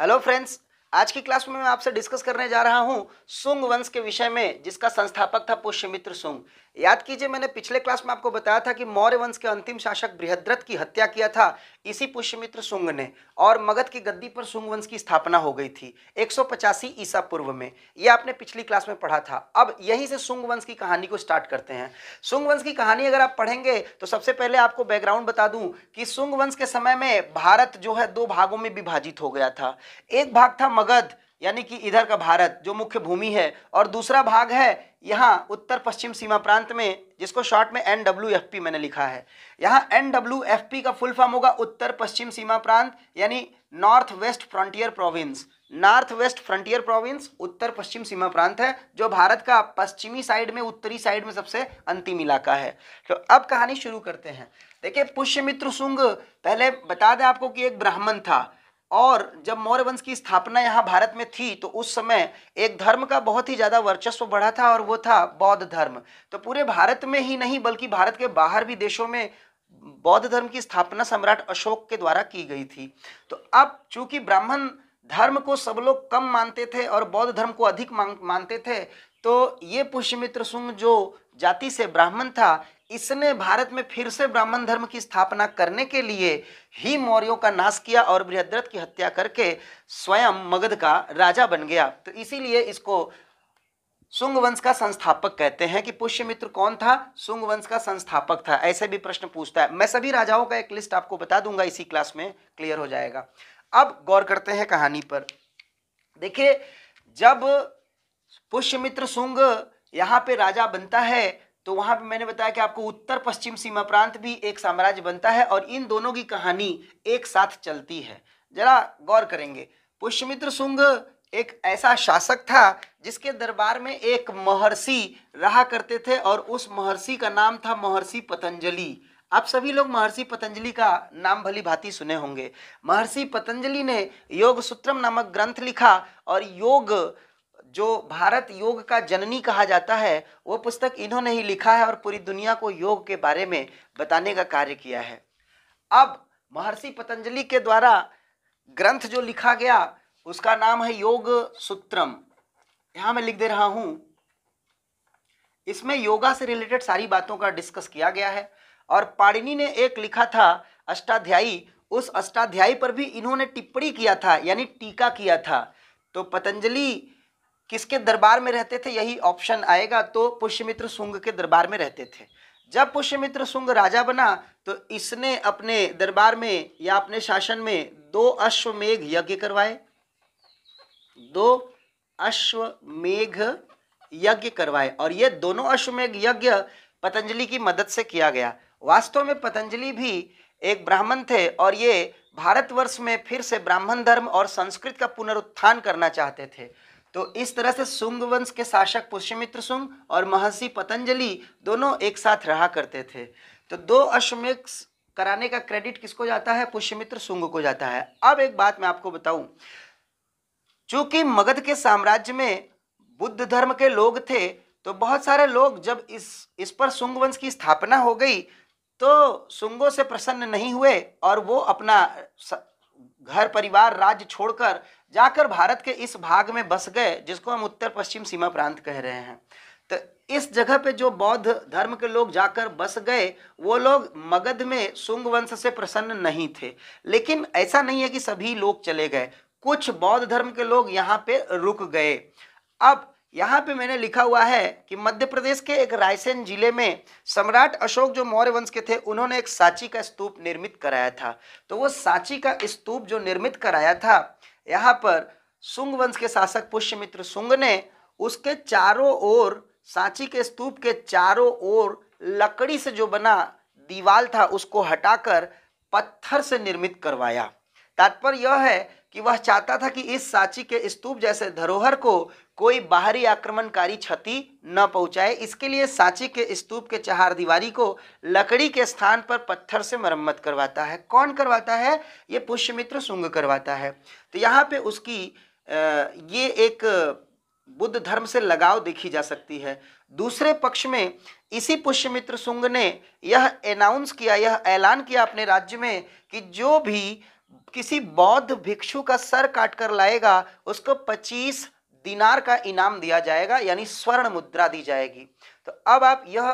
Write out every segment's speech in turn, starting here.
hello friends आज की class में मैं आपसे डिस्कस करने जा रहा हूँ सुंग वंश के विषय में जिसका संस्थापक था पुष्यमित्र सुंग याद कीजिए मैंने पिछले क्लास में आपको बताया था कि मौर्य वंश के अंतिम शासक बृहद्रथ की हत्या किया था इसी पुष्यमित्र सुंग ने और मगध की गद्दी पर सुंग वंश की स्थापना हो गई थी एक सौ पचासी ईसा पूर्व में यह आपने पिछली क्लास में पढ़ा था अब यहीं से सुंग वंश की कहानी को स्टार्ट करते हैं सुंग वंश की कहानी अगर आप पढ़ेंगे तो सबसे पहले आपको बैकग्राउंड बता दूं कि सुंग वंश के समय में भारत जो है दो भागों में विभाजित हो गया था एक भाग था मगध यानी कि इधर का भारत जो मुख्य भूमि है और दूसरा भाग है यहाँ उत्तर पश्चिम सीमा प्रांत में जिसको शॉर्ट में एन डब्ल्यू एफ पी मैंने लिखा है यहाँ एन डब्ल्यू एफ पी का फुल फॉर्म होगा उत्तर पश्चिम सीमा प्रांत यानी north west frontier province north west frontier province उत्तर पश्चिम सीमा प्रांत है जो भारत का पश्चिमी साइड में उत्तरी साइड में सबसे अंतिम इलाका है तो अब कहानी शुरू करते हैं देखिए पुष्यमित्र सुंग पहले बता दें आपको कि एक ब्राह्मण था और जब मौर्य वंश की स्थापना यहाँ भारत में थी तो उस समय एक धर्म का बहुत ही ज़्यादा वर्चस्व बढ़ा था और वो था बौद्ध धर्म तो पूरे भारत में ही नहीं बल्कि भारत के बाहर भी देशों में बौद्ध धर्म की स्थापना सम्राट अशोक के द्वारा की गई थी तो अब चूंकि ब्राह्मण धर्म को सब लोग कम मानते थे और बौद्ध धर्म को अधिक मानते थे तो ये पुष्यमित्र सुंग जो जाति से ब्राह्मण था इसने भारत में फिर से ब्राह्मण धर्म की स्थापना करने के लिए ही मौर्यों का नाश किया और बृहद्रथ की हत्या करके स्वयं मगध का राजा बन गया तो इसीलिए इसको सुंग वंश का संस्थापक कहते हैं कि पुष्यमित्र कौन था सुंग वंश का संस्थापक था ऐसे भी प्रश्न पूछता है मैं सभी राजाओं का एक लिस्ट आपको बता दूंगा इसी क्लास में क्लियर हो जाएगा अब गौर करते हैं कहानी पर देखिए जब पुष्यमित्र सुंग यहाँ पे राजा बनता है तो वहां पे मैंने बताया कि आपको उत्तर पश्चिम सीमा प्रांत भी एक साम्राज्य बनता है और इन दोनों की कहानी एक साथ चलती है जरा गौर करेंगे पुष्यमित्र सुंग एक ऐसा शासक था जिसके दरबार में एक महर्षि रहा करते थे और उस महर्षि का नाम था महर्षि पतंजलि आप सभी लोग महर्षि पतंजलि का नाम भली भांति सुने होंगे महर्षि पतंजलि ने योग सूत्रम नामक ग्रंथ लिखा और योग जो भारत योग का जननी कहा जाता है वो पुस्तक इन्होंने ही लिखा है और पूरी दुनिया को योग के बारे में बताने का कार्य किया है अब महर्षि पतंजलि के द्वारा ग्रंथ जो लिखा गया उसका नाम है योग सूत्रम यहाँ मैं लिख दे रहा हूँ इसमें योगा से रिलेटेड सारी बातों का डिस्कस किया गया है और पाणिनी ने एक लिखा था अष्टाध्यायी उस अष्टाध्यायी पर भी इन्होंने टिप्पणी किया था यानी टीका किया था तो पतंजलि किसके दरबार में रहते थे यही ऑप्शन आएगा तो पुष्यमित्र सुंग के दरबार में रहते थे जब पुष्यमित्र सुंग राजा बना तो इसने अपने दरबार में या अपने शासन में दो अश्वमेघ यज्ञ करवाए दो अश्वमेघ यज्ञ करवाए और ये दोनों अश्वमेघ यज्ञ पतंजलि की मदद से किया गया वास्तव में पतंजलि भी एक ब्राह्मण थे और ये भारतवर्ष में फिर से ब्राह्मण धर्म और संस्कृत का पुनरुत्थान करना चाहते थे तो इस तरह से शुंग वंश के शासक पुष्यमित्र सुंग और महर्षि पतंजलि दोनों एक साथ रहा करते थे तो दो अश्वमेघ कराने का क्रेडिट किसको जाता है पुष्यमित्र सुंग को जाता है अब एक बात मैं आपको बताऊं चूंकि मगध के साम्राज्य में बुद्ध धर्म के लोग थे तो बहुत सारे लोग जब इस इस पर सुंग वंश की स्थापना हो गई तो शुंगों से प्रसन्न नहीं हुए और वो अपना घर परिवार राज्य छोड़कर जाकर भारत के इस भाग में बस गए जिसको हम उत्तर पश्चिम सीमा प्रांत कह रहे हैं तो इस जगह पे जो बौद्ध धर्म के लोग जाकर बस गए वो लोग मगध में शुंग वंश से प्रसन्न नहीं थे लेकिन ऐसा नहीं है कि सभी लोग चले गए कुछ बौद्ध धर्म के लोग यहाँ पे रुक गए अब यहाँ पे मैंने लिखा हुआ है कि मध्य प्रदेश के एक रायसेन जिले में सम्राट अशोक जो मौर्य वंश के थे उन्होंने एक सांची का स्तूप निर्मित कराया था तो वो सांची का स्तूप जो निर्मित कराया था यहाँ पर सुंग वंश के शासक पुष्यमित्र सुंग ने उसके चारों ओर सांची के स्तूप के चारों ओर लकड़ी से जो बना दीवाल था उसको हटाकर पत्थर से निर्मित करवाया तात्पर्य यह है कि वह चाहता था कि इस सांची के स्तूप जैसे धरोहर को कोई बाहरी आक्रमणकारी क्षति न पहुंचाए इसके लिए सांची के स्तूप के चार दीवारी को लकड़ी के स्थान पर पत्थर से मरम्मत करवाता है कौन करवाता है ये पुष्यमित्र सुंग करवाता है तो यहाँ पे उसकी ये एक बुद्ध धर्म से लगाव देखी जा सकती है दूसरे पक्ष में इसी पुष्यमित्र सुंग ने यह अनाउंस किया यह ऐलान किया अपने राज्य में कि जो भी किसी बौद्ध भिक्षु का सर काट कर लाएगा उसको पच्चीस दिनार का इनाम दिया जाएगा यानी स्वर्ण मुद्रा दी जाएगी तो अब आप यह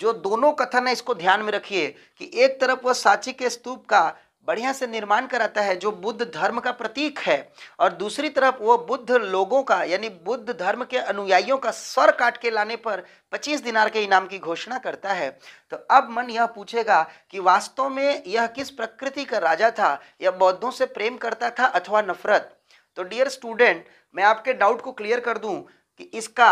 जो दोनों कथन है इसको ध्यान में रखिए कि एक तरफ वह सांची के स्तूप का बढ़िया से निर्माण कराता है जो बुद्ध धर्म का प्रतीक है और दूसरी तरफ वो बुद्ध लोगों का यानी बुद्ध धर्म के अनुयायियों का स्वर काट के लाने पर 25 दिनार के इनाम की घोषणा करता है तो अब मन यह पूछेगा कि वास्तव में यह किस प्रकृति का राजा था यह बौद्धों से प्रेम करता था अथवा नफरत तो डियर स्टूडेंट मैं आपके डाउट को क्लियर कर दूं कि इसका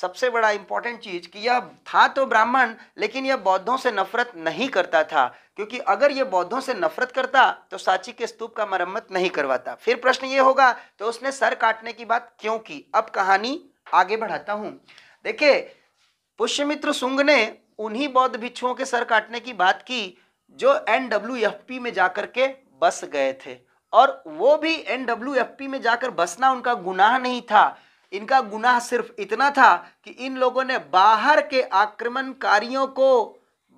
सबसे बड़ा इंपॉर्टेंट चीज़ कि यह था तो ब्राह्मण लेकिन यह बौद्धों से नफरत नहीं करता था क्योंकि अगर यह बौद्धों से नफरत करता तो सांची के स्तूप का मरम्मत नहीं करवाता फिर प्रश्न ये होगा तो उसने सर काटने की बात क्यों की अब कहानी आगे बढ़ाता हूं देखिये पुष्यमित्र सुंग ने उन्हीं बौद्ध भिक्षुओं के सर काटने की बात की जो एन में जाकर के बस गए थे और वो भी एन में जाकर बसना उनका गुनाह नहीं था इनका गुनाह सिर्फ इतना था कि इन लोगों ने बाहर के आक्रमणकारियों को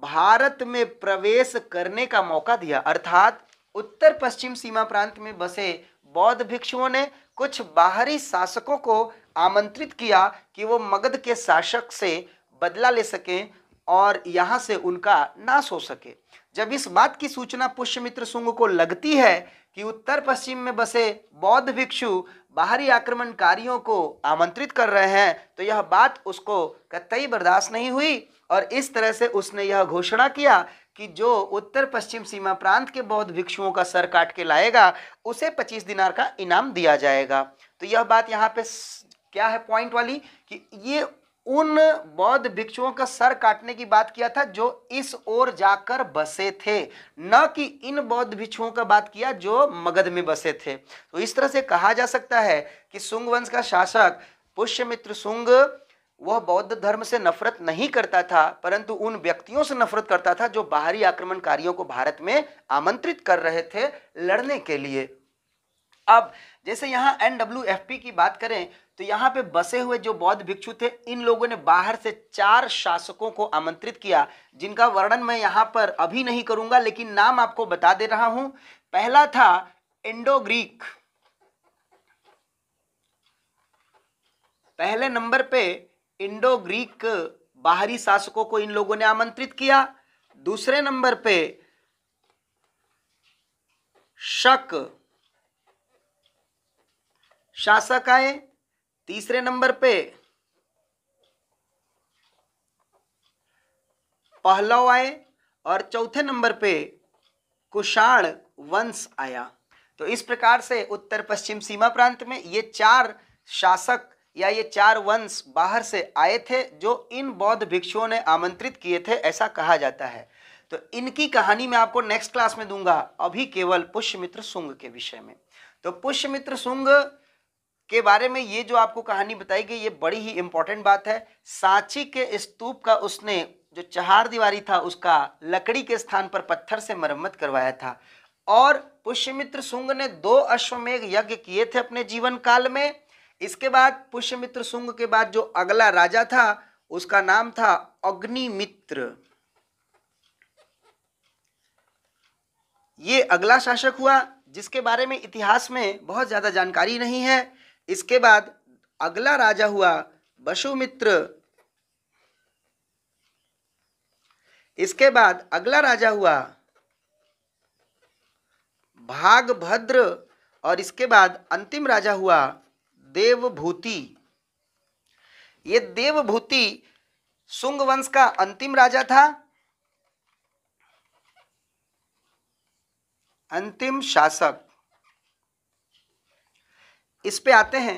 भारत में प्रवेश करने का मौका दिया अर्थात उत्तर पश्चिम सीमा प्रांत में बसे बौद्ध भिक्षुओं ने कुछ बाहरी शासकों को आमंत्रित किया कि वो मगध के शासक से बदला ले सकें और यहाँ से उनका नाश हो सके जब इस बात की सूचना पुष्यमित्र सुंग को लगती है कि उत्तर पश्चिम में बसे बौद्ध भिक्षु बाहरी आक्रमणकारियों को आमंत्रित कर रहे हैं तो यह बात उसको कतई बर्दाश्त नहीं हुई और इस तरह से उसने यह घोषणा किया कि जो उत्तर पश्चिम सीमा प्रांत के बौद्ध भिक्षुओं का सर काट के लाएगा उसे 25 दिनार का इनाम दिया जाएगा तो यह बात यहाँ पे क्या है पॉइंट वाली कि ये उन बौद्ध भिक्षुओं का सर काटने की बात किया था जो इस ओर जाकर बसे थे न कि इन बौद्ध भिक्षुओं का बात किया जो मगध में बसे थे तो इस तरह से कहा जा सकता है कि सुंग वंश का शासक पुष्यमित्र सुंग वह बौद्ध धर्म से नफरत नहीं करता था परंतु उन व्यक्तियों से नफरत करता था जो बाहरी आक्रमणकारियों को भारत में आमंत्रित कर रहे थे लड़ने के लिए अब जैसे यहाँ एन की बात करें तो यहाँ पे बसे हुए जो बौद्ध भिक्षु थे इन लोगों ने बाहर से चार शासकों को आमंत्रित किया जिनका वर्णन मैं यहाँ पर अभी नहीं करूँगा लेकिन नाम आपको बता दे रहा हूँ पहला था इंडो ग्रीक पहले नंबर पे इंडो ग्रीक बाहरी शासकों को इन लोगों ने आमंत्रित किया दूसरे नंबर पे शक शासक आए तीसरे नंबर पे पहलव आए और चौथे नंबर पे कुषाण वंश आया तो इस प्रकार से उत्तर पश्चिम सीमा प्रांत में ये चार शासक या ये चार वंश बाहर से आए थे जो इन बौद्ध भिक्षुओं ने आमंत्रित किए थे ऐसा कहा जाता है तो इनकी कहानी मैं आपको नेक्स्ट क्लास में दूंगा अभी केवल पुष्यमित्र सुंग के विषय में तो पुष्यमित्र सुंग के बारे में ये जो आपको कहानी बताई गई ये बड़ी ही इंपॉर्टेंट बात है सांची के स्तूप का उसने जो चार दीवारी था उसका लकड़ी के स्थान पर पत्थर से मरम्मत करवाया था और पुष्यमित्र सुंग ने दो अश्वमेघ यज्ञ किए थे अपने जीवन काल में इसके बाद पुष्यमित्र सुंग के बाद जो अगला राजा था उसका नाम था अग्निमित्र ये अगला शासक हुआ जिसके बारे में इतिहास में बहुत ज़्यादा जानकारी नहीं है इसके बाद अगला राजा हुआ बशुमित्र इसके बाद अगला राजा हुआ भागभद्र और इसके बाद अंतिम राजा हुआ देवभूति ये देवभूति सुंग वंश का अंतिम राजा था अंतिम शासक इस पे आते हैं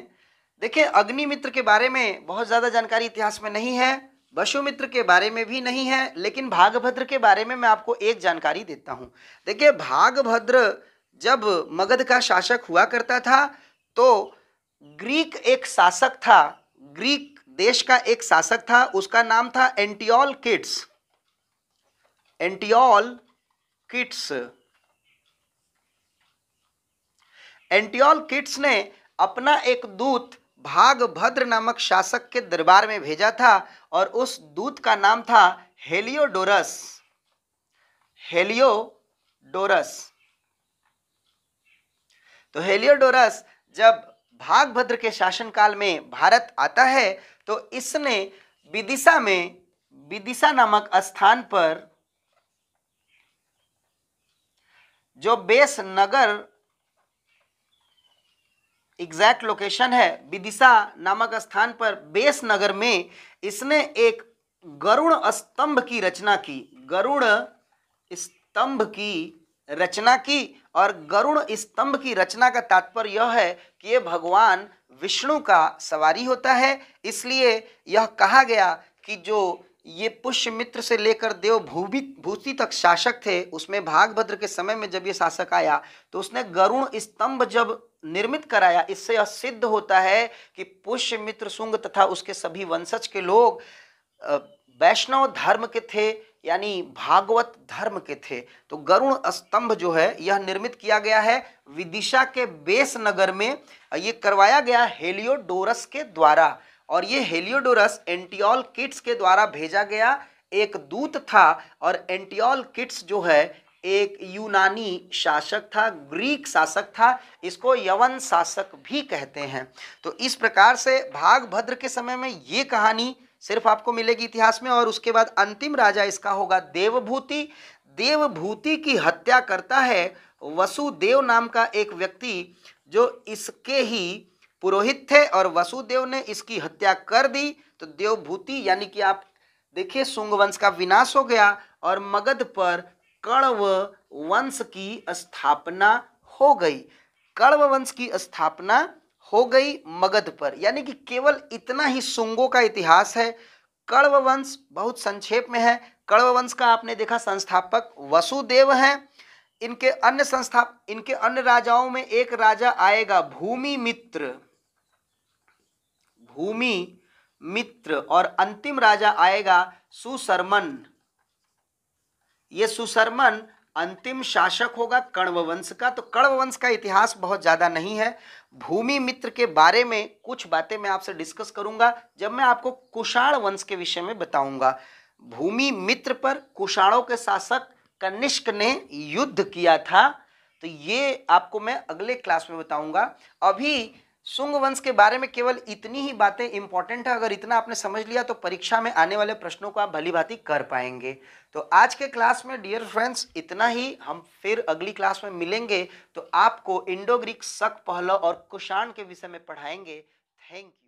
देखिए अग्निमित्र के बारे में बहुत ज़्यादा जानकारी इतिहास में नहीं है वशुमित्र के बारे में भी नहीं है लेकिन भागभद्र के बारे में मैं आपको एक जानकारी देता हूँ देखिए भागभद्र जब मगध का शासक हुआ करता था तो ग्रीक एक शासक था ग्रीक देश का एक शासक था उसका नाम था Antiochus Antiochus Antiochus ने अपना एक दूत भागभद्र नामक शासक के दरबार में भेजा था और उस दूत का नाम था हेलियोडोरस हेलियोडोरस तो हेलियोडोरस जब भागभद्र के शासनकाल में भारत आता है तो इसने विदिशा में विदिशा नामक स्थान पर जो बेस नगर एग्जैक्ट लोकेशन है विदिशा नामक स्थान पर बेस नगर में इसने एक गरुण स्तंभ की रचना की गरुण स्तंभ की रचना की और गरुण स्तंभ की रचना का तात्पर्य यह है कि ये भगवान विष्णु का सवारी होता है इसलिए यह कहा गया कि जो ये पुष्यमित्र से लेकर देव भूभि भूति तक शासक थे उसमें भागभद्र के समय में जब ये शासक आया तो उसने गरुण स्तंभ जब निर्मित कराया इससे यह सिद्ध होता है कि पुष्य मित्र सुंग तथा उसके सभी वंशज के लोग वैष्णव धर्म के थे यानी भागवत धर्म के थे तो गरुण स्तंभ जो है यह निर्मित किया गया है विदिशा के बेस नगर में ये करवाया गया हेलियोडोरस के द्वारा और ये हेलियोडोरस एंटियोल किट्स के द्वारा भेजा गया एक दूत था और एंटीओल किट्स जो है एक यूनानी शासक था ग्रीक शासक था इसको यवन शासक भी कहते हैं तो इस प्रकार से भागभद्र के समय में ये कहानी सिर्फ आपको मिलेगी इतिहास में और उसके बाद अंतिम राजा इसका होगा देवभूति देवभूति की हत्या करता है वसुदेव नाम का एक व्यक्ति जो इसके ही पुरोहित थे और वसुदेव ने इसकी हत्या कर दी तो देवभूति यानी कि आप देखिए सुंग वंश का विनाश हो गया और मगध पर कड़व वंश की स्थापना हो गई कड़व वंश की स्थापना हो गई मगध पर यानी कि केवल इतना ही शुंगों का इतिहास है कड़व वंश बहुत संक्षेप में है कड़व वंश का आपने देखा संस्थापक वसुदेव हैं इनके अन्य संस्था इनके अन्य राजाओं में एक राजा आएगा भूमि मित्र भूमि मित्र और अंतिम राजा आएगा सुशर्मन ये सुसरमन अंतिम शासक होगा कण्व वंश का तो कण्व वंश का इतिहास बहुत ज़्यादा नहीं है भूमि मित्र के बारे में कुछ बातें मैं आपसे डिस्कस करूंगा जब मैं आपको कुषाण वंश के विषय में बताऊंगा भूमि मित्र पर कुषाणों के शासक कनिष्क ने युद्ध किया था तो ये आपको मैं अगले क्लास में बताऊंगा अभी सुंग वंश के बारे में केवल इतनी ही बातें इंपॉर्टेंट है अगर इतना आपने समझ लिया तो परीक्षा में आने वाले प्रश्नों को आप भली भांति कर पाएंगे तो आज के क्लास में डियर फ्रेंड्स इतना ही हम फिर अगली क्लास में मिलेंगे तो आपको इंडो ग्रीक शक पहला और कुषाण के विषय में पढ़ाएंगे थैंक यू